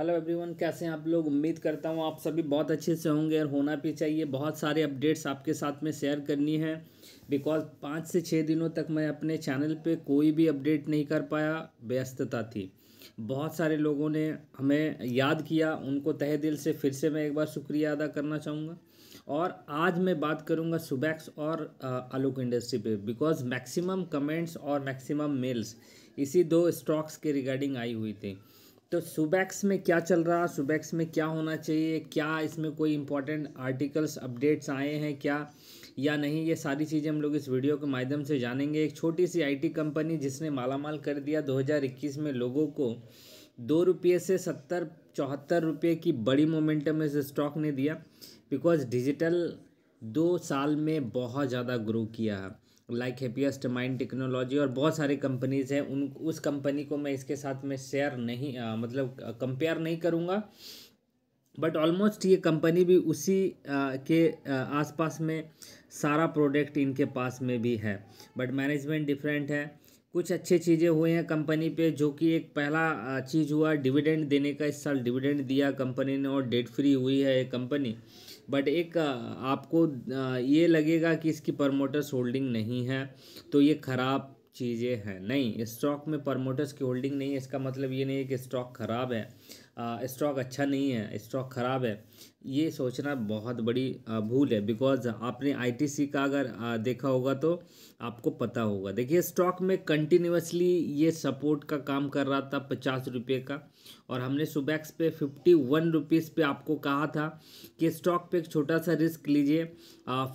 hello everyone कैसे हैं आप लोग उम्मीद करता हूँ आप सभी बहुत अच्छे से होंगे और होना भी चाहिए बहुत सारे अपडेट्स आपके साथ में शेयर करनी है बिकॉज पाँच से छः दिनों तक मैं अपने चैनल पे कोई भी अपडेट नहीं कर पाया व्यस्तता थी बहुत सारे लोगों ने हमें याद किया उनको तहे दिल से फिर से मैं एक बार शुक्रिया अदा करना चाहूँगा और आज मैं बात करूंगा सुबैक्स और आलोक इंडस्ट्री पे बिकॉज मैक्सिमम कमेंट्स और मैक्सिमम मेल्स इसी दो स्टॉक्स के रिगार्डिंग आई हुई थी तो सुबैक्स में क्या चल रहा सुबैक्स में क्या होना चाहिए क्या इसमें कोई इम्पोर्टेंट आर्टिकल्स अपडेट्स आए हैं क्या या नहीं ये सारी चीज़ें हम लोग इस वीडियो के माध्यम से जानेंगे एक छोटी सी आईटी कंपनी जिसने मालामाल कर दिया 2021 में लोगों को दो रुपये से सत्तर चौहत्तर रुपये की बड़ी मोमेंटम इस स्टॉक ने दिया बिकॉज डिजिटल दो साल में बहुत ज़्यादा ग्रो किया है लाइक हैप्पीएस्ट माइंड टेक्नोलॉजी और बहुत सारी कंपनीज़ हैं उन उस कंपनी को मैं इसके साथ में शेयर नहीं आ, मतलब कंपेयर नहीं करूँगा बट ऑलमोस्ट ये कंपनी भी उसी आ, के आसपास में सारा प्रोडक्ट इनके पास में भी है बट मैनेजमेंट डिफरेंट है कुछ अच्छे चीज़ें हुए हैं कंपनी पे जो कि एक पहला चीज़ हुआ डिविडेंड देने का इस साल डिविडेंड दिया कंपनी ने और डेट फ्री हुई है ये कंपनी बट एक आपको ये लगेगा कि इसकी प्रमोटर्स होल्डिंग नहीं है तो ये ख़राब चीज़ें हैं नहीं स्टॉक में प्रमोटर्स की होल्डिंग नहीं है इसका मतलब ये नहीं है कि स्टॉक ख़राब है स्टॉक अच्छा नहीं है स्टॉक ख़राब है ये सोचना बहुत बड़ी भूल है बिकॉज आपने आईटीसी का अगर देखा होगा तो आपको पता होगा देखिए स्टॉक में कंटिन्यूसली ये सपोर्ट का काम कर रहा था पचास रुपये का और हमने सुबैक्स पे फिफ्टी वन रुपीज़ पर आपको कहा था कि स्टॉक पे एक छोटा सा रिस्क लीजिए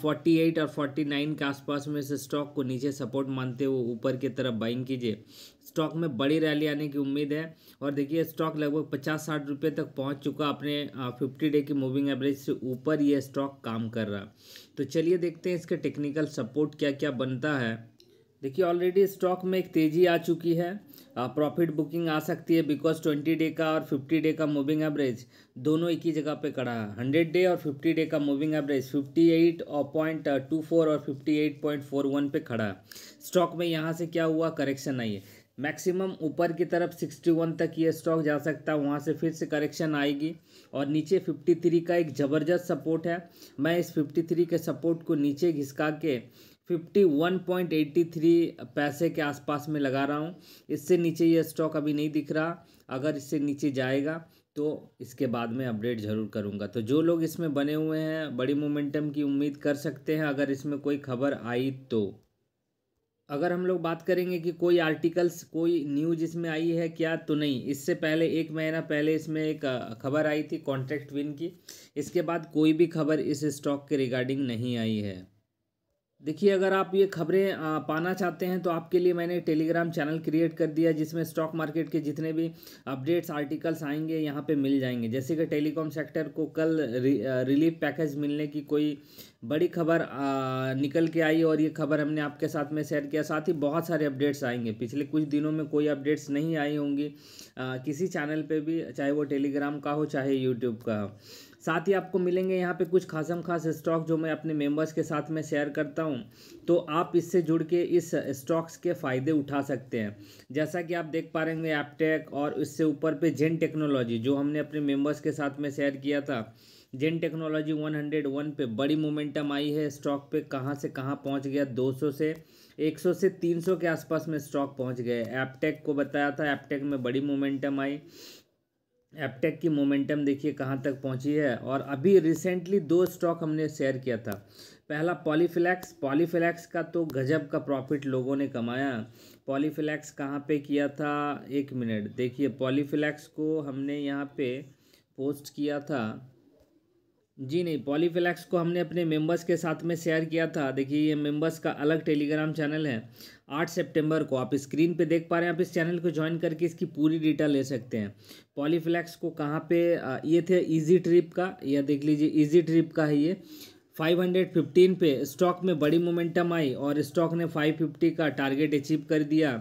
फोर्टी एट और फोर्टी नाइन के आसपास में से स्टॉक को नीचे सपोर्ट मानते हुए ऊपर की तरफ बाइंग कीजिए स्टॉक में बड़ी रैली आने की उम्मीद है और देखिए स्टॉक लगभग पचास साठ रुपये तक पहुँच चुका अपने फिफ्टी डे की मूवी मूविंग एवरेज से ऊपर ये स्टॉक काम कर रहा तो चलिए देखते हैं इसके टेक्निकल सपोर्ट क्या क्या बनता है देखिए ऑलरेडी स्टॉक में एक तेज़ी आ चुकी है प्रॉफिट बुकिंग आ सकती है बिकॉज ट्वेंटी डे का और फिफ्टी डे का मूविंग एवरेज दोनों एक ही जगह पे कड़ा है हंड्रेड डे और फिफ्टी डे का मूविंग एवरेज फिफ्टी एट और पॉइंट टू फोर और fifty eight point four one पर खड़ा है स्टॉक में यहाँ से क्या हुआ करेक्शन आई है मैक्सिमम ऊपर की तरफ 61 तक ये स्टॉक जा सकता है वहाँ से फिर से करेक्शन आएगी और नीचे 53 का एक ज़बरदस्त सपोर्ट है मैं इस 53 के सपोर्ट को नीचे घिसका के 51.83 पैसे के आसपास में लगा रहा हूँ इससे नीचे ये स्टॉक अभी नहीं दिख रहा अगर इससे नीचे जाएगा तो इसके बाद में अपडेट ज़रूर करूँगा तो जो लोग इसमें बने हुए हैं बड़ी मोमेंटम की उम्मीद कर सकते हैं अगर इसमें कोई खबर आई तो अगर हम लोग बात करेंगे कि कोई आर्टिकल्स कोई न्यूज इसमें आई है क्या तो नहीं इससे पहले एक महीना पहले इसमें एक खबर आई थी कॉन्ट्रैक्ट विन की इसके बाद कोई भी खबर इस स्टॉक के रिगार्डिंग नहीं आई है देखिए अगर आप ये खबरें पाना चाहते हैं तो आपके लिए मैंने टेलीग्राम चैनल क्रिएट कर दिया जिसमें स्टॉक मार्केट के जितने भी अपडेट्स आर्टिकल्स आएंगे यहाँ पे मिल जाएंगे जैसे कि टेलीकॉम सेक्टर को कल रि, रिलीफ पैकेज मिलने की कोई बड़ी खबर निकल के आई और ये खबर हमने आपके साथ में शेयर किया साथ ही बहुत सारे अपडेट्स आएंगे पिछले कुछ दिनों में कोई अपडेट्स नहीं आई होंगी किसी चैनल पर भी चाहे वो टेलीग्राम का हो चाहे यूट्यूब का हो साथ ही आपको मिलेंगे यहाँ पे कुछ खासम खास स्टॉक जो मैं अपने मेंबर्स के साथ में शेयर करता हूँ तो आप इससे जुड़ के इस स्टॉक्स के फ़ायदे उठा सकते हैं जैसा कि आप देख पा रहे हैं एपटेक और इससे ऊपर पे जेन टेक्नोलॉजी जो हमने अपने मेंबर्स के साथ में शेयर किया था जेन टेक्नोलॉजी 101 पे बड़ी मोमेंटम आई है स्टॉक पे कहाँ से कहाँ पहुँच गया 200 से 100 से 300 के आसपास में स्टॉक पहुँच गए एपटेक को बताया था एपटेक में बड़ी मोमेंटम आई एपटेक की मोमेंटम देखिए कहाँ तक पहुँची है और अभी रिसेंटली दो स्टॉक हमने शेयर किया था पहला पॉलीफ्लैक्स पॉलीफ्लैक्स का तो गजब का प्रॉफिट लोगों ने कमाया पॉलीफ्लैक्स कहाँ पे किया था एक मिनट देखिए पॉलीफ्लैक्स को हमने यहाँ पे पोस्ट किया था जी नहीं पॉलीफ्लैक्स को हमने अपने मेंबर्स के साथ में शेयर किया था देखिए ये मेंबर्स का अलग टेलीग्राम चैनल है आठ सितंबर को आप स्क्रीन पे देख पा रहे हैं आप इस चैनल को ज्वाइन करके इसकी पूरी डिटेल ले सकते हैं पॉलीफ्लैक्स को कहाँ पे ये थे इजी ट्रिप का या देख लीजिए इजी ट्रिप का है ये 515 पे स्टॉक में बड़ी मोमेंटम आई और स्टॉक ने 550 का टारगेट अचीव कर दिया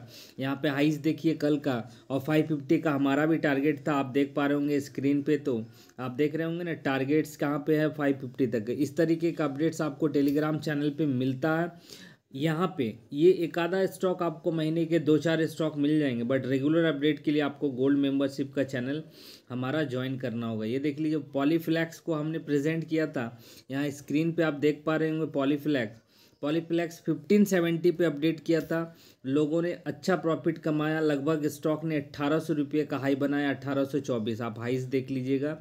यहाँ पे हाइस देखिए कल का और 550 का हमारा भी टारगेट था आप देख पा रहे होंगे स्क्रीन पे तो आप देख रहे होंगे ना टारगेट्स कहाँ पे है 550 तक इस तरीके का अपडेट्स आपको टेलीग्राम चैनल पे मिलता है यहाँ पे ये एक आधा स्टॉक आपको महीने के दो चार स्टॉक मिल जाएंगे बट रेगुलर अपडेट के लिए आपको गोल्ड मेंबरशिप का चैनल हमारा ज्वाइन करना होगा ये देख लीजिए पॉलीफ्लैक्स को हमने प्रेजेंट किया था यहाँ स्क्रीन पे आप देख पा रहे होंगे पॉलीफ्लैक्स पॉलीप्लेक्स 1570 पे अपडेट किया था लोगों ने अच्छा प्रॉफिट कमाया लगभग स्टॉक ने अट्ठारह सौ रुपये का हाई बनाया अट्ठारह सौ चौबीस आप हाइस देख लीजिएगा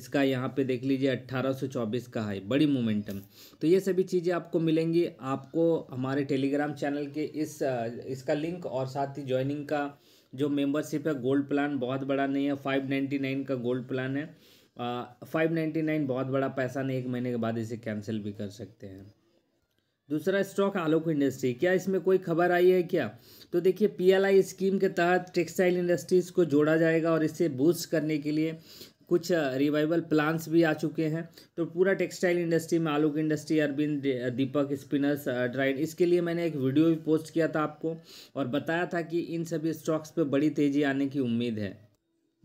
इसका यहाँ पे देख लीजिए अट्ठारह सौ चौबीस का हाई बड़ी मोमेंटम तो ये सभी चीज़ें आपको मिलेंगी आपको हमारे टेलीग्राम चैनल के इस इसका लिंक और साथ ही ज्वाइनिंग का जो मेम्बरशिप है गोल्ड प्लान बहुत बड़ा नहीं है फाइव नाइन्टी नाइन का गोल्ड प्लान है फाइव नाइन्टी नाइन बहुत बड़ा पैसा नहीं एक महीने के बाद इसे कैंसिल भी कर सकते हैं दूसरा स्टॉक आलोक इंडस्ट्री क्या इसमें कोई खबर आई है क्या तो देखिए पीएलआई स्कीम के तहत टेक्सटाइल इंडस्ट्रीज़ को जोड़ा जाएगा और इसे बूस्ट करने के लिए कुछ रिवाइवल प्लान्स भी आ चुके हैं तो पूरा टेक्सटाइल इंडस्ट्री में आलोक इंडस्ट्री अरविंद दीपक स्पिनर्स ड्राइड इसके लिए मैंने एक वीडियो भी पोस्ट किया था आपको और बताया था कि इन सभी स्टॉक्स पर बड़ी तेज़ी आने की उम्मीद है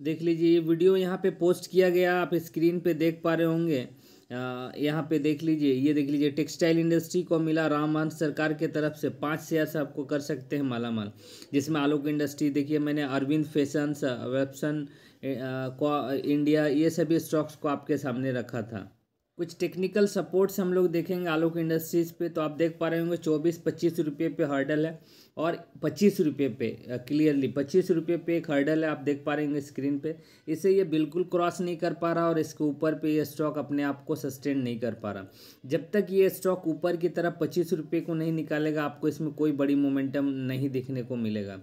देख लीजिए ये वीडियो यहाँ पे पोस्ट किया गया आप स्क्रीन पे देख पा रहे होंगे यहाँ पे देख लीजिए ये देख लीजिए टेक्सटाइल इंडस्ट्री को मिला राम सरकार के तरफ से पाँच शेयर से आपको कर सकते हैं माला माल जिसमें आलोक इंडस्ट्री देखिए मैंने अरविंद फैशंस वेबसन को इंडिया ये सभी स्टॉक्स को आपके सामने रखा था कुछ टेक्निकल सपोर्ट्स हम लोग देखेंगे आलोक इंडस्ट्रीज़ पे तो आप देख पा रहे होंगे चौबीस पच्चीस रुपये पे हर्डल है और पच्चीस रुपये पे क्लियरली पच्चीस रुपये पे एक हर्डल है आप देख पा रहे होंगे स्क्रीन पे इसे ये बिल्कुल क्रॉस नहीं कर पा रहा और इसके ऊपर पे ये स्टॉक अपने आप को सस्टेन नहीं कर पा रहा जब तक ये स्टॉक ऊपर की तरफ पच्चीस रुपये को नहीं निकालेगा आपको इसमें कोई बड़ी मोमेंटम नहीं देखने को मिलेगा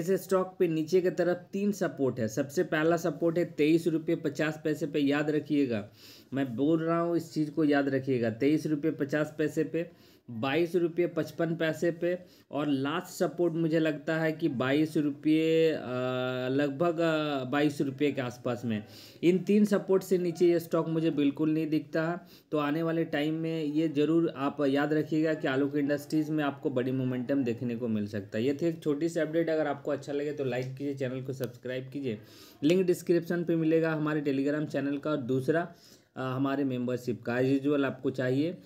इस स्टॉक पर नीचे की तरफ तीन सपोर्ट है सबसे पहला सपोर्ट है तेईस रुपये पचास पैसे पर याद रखिएगा मैं बोल रहा हूँ इस चीज़ को याद रखिएगा तेईस रुपये पचास पैसे पे बाईस रुपये पचपन पैसे पे और लास्ट सपोर्ट मुझे लगता है कि बाईस रुपये लगभग बाईस रुपये के आसपास में इन तीन सपोर्ट से नीचे ये स्टॉक मुझे बिल्कुल नहीं दिखता है तो आने वाले टाइम में ये ज़रूर आप याद रखिएगा कि आलू की इंडस्ट्रीज़ में आपको बड़ी मोमेंटम देखने को मिल सकता है ये थी एक छोटी सी अपडेट अगर आपको अच्छा लगे तो लाइक कीजिए चैनल को सब्सक्राइब कीजिए लिंक डिस्क्रिप्शन पर मिलेगा हमारे टेलीग्राम चैनल का और दूसरा हमारे मेंबरशिप का एज यूजल आपको चाहिए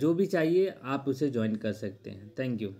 जो भी चाहिए आप उसे ज्वाइन कर सकते हैं थैंक यू